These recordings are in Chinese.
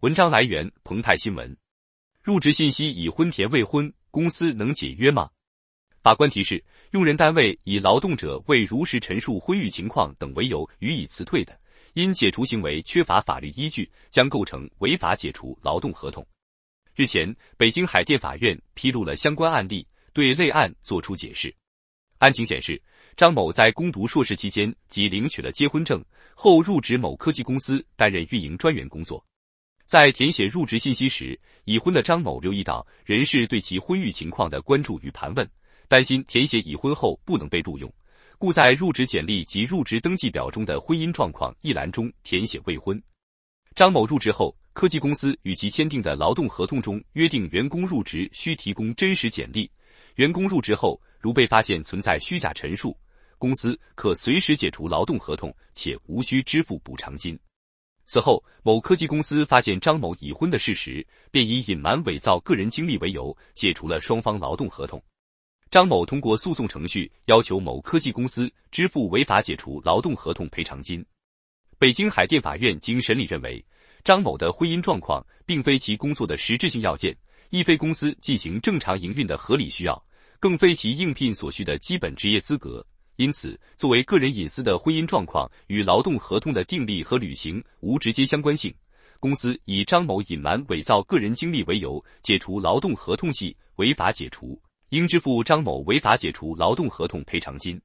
文章来源：澎湃新闻。入职信息已婚填未婚，公司能解约吗？法官提示：用人单位以劳动者未如实陈述婚育情况等为由予以辞退的，因解除行为缺乏法律依据，将构成违法解除劳动合同。日前，北京海淀法院披露了相关案例，对类案作出解释。案情显示，张某在攻读硕士期间即领取了结婚证，后入职某科技公司担任运营专员工作。在填写入职信息时，已婚的张某留意到人事对其婚育情况的关注与盘问，担心填写已婚后不能被录用，故在入职简历及入职登记表中的婚姻状况一栏中填写未婚。张某入职后，科技公司与其签订的劳动合同中约定，员工入职需提供真实简历，员工入职后如被发现存在虚假陈述，公司可随时解除劳动合同，且无需支付补偿金。此后，某科技公司发现张某已婚的事实，便以隐瞒伪造个人经历为由，解除了双方劳动合同。张某通过诉讼程序，要求某科技公司支付违法解除劳动合同赔偿金。北京海淀法院经审理认为，张某的婚姻状况并非其工作的实质性要件，亦非公司进行正常营运的合理需要，更非其应聘所需的基本职业资格。因此，作为个人隐私的婚姻状况与劳动合同的订立和履行无直接相关性。公司以张某隐瞒、伪造个人经历为由解除劳动合同系违法解除，应支付张某违法解除劳动合同赔偿金。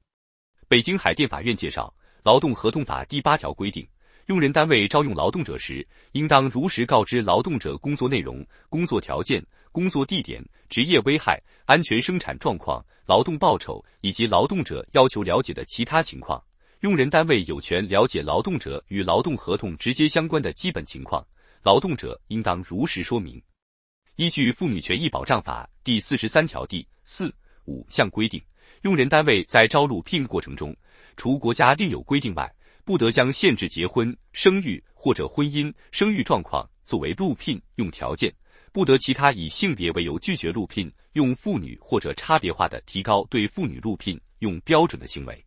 北京海淀法院介绍，《劳动合同法》第八条规定。用人单位招用劳动者时，应当如实告知劳动者工作内容、工作条件、工作地点、职业危害、安全生产状况、劳动报酬以及劳动者要求了解的其他情况。用人单位有权了解劳动者与劳动合同直接相关的基本情况，劳动者应当如实说明。依据《妇女权益保障法》第四十三条第四、五项规定，用人单位在招录聘过程中，除国家另有规定外，不得将限制结婚、生育或者婚姻、生育状况作为录聘用条件，不得其他以性别为由拒绝录聘用妇女或者差别化的提高对妇女录聘用标准的行为。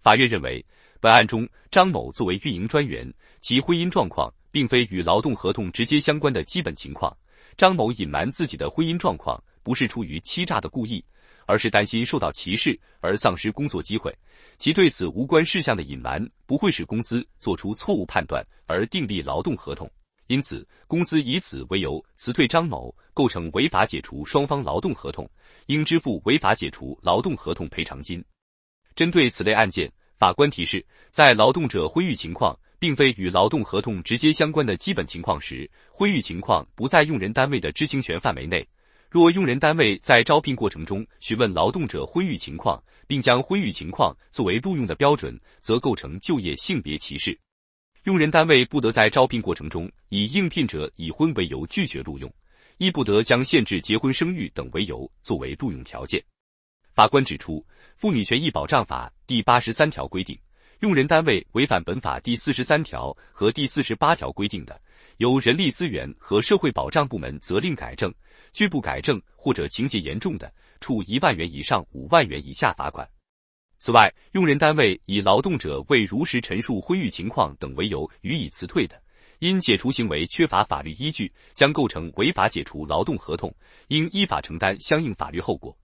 法院认为，本案中张某作为运营专员，其婚姻状况并非与劳动合同直接相关的基本情况，张某隐瞒自己的婚姻状况不是出于欺诈的故意。而是担心受到歧视而丧失工作机会，其对此无关事项的隐瞒不会使公司做出错误判断而订立劳动合同，因此公司以此为由辞退张某构成违法解除双方劳动合同，应支付违法解除劳动合同赔偿金。针对此类案件，法官提示，在劳动者婚育情况并非与劳动合同直接相关的基本情况时，婚育情况不在用人单位的知情权范围内。若用人单位在招聘过程中询问劳动者婚育情况，并将婚育情况作为录用的标准，则构成就业性别歧视。用人单位不得在招聘过程中以应聘者已婚为由拒绝录用，亦不得将限制结婚、生育等为由作为录用条件。法官指出，《妇女权益保障法》第八十三条规定，用人单位违反本法第四十三条和第四十八条规定的。由人力资源和社会保障部门责令改正，拒不改正或者情节严重的，处一万元以上五万元以下罚款。此外，用人单位以劳动者未如实陈述婚育情况等为由予以辞退的，因解除行为缺乏法律依据，将构成违法解除劳动合同，应依法承担相应法律后果。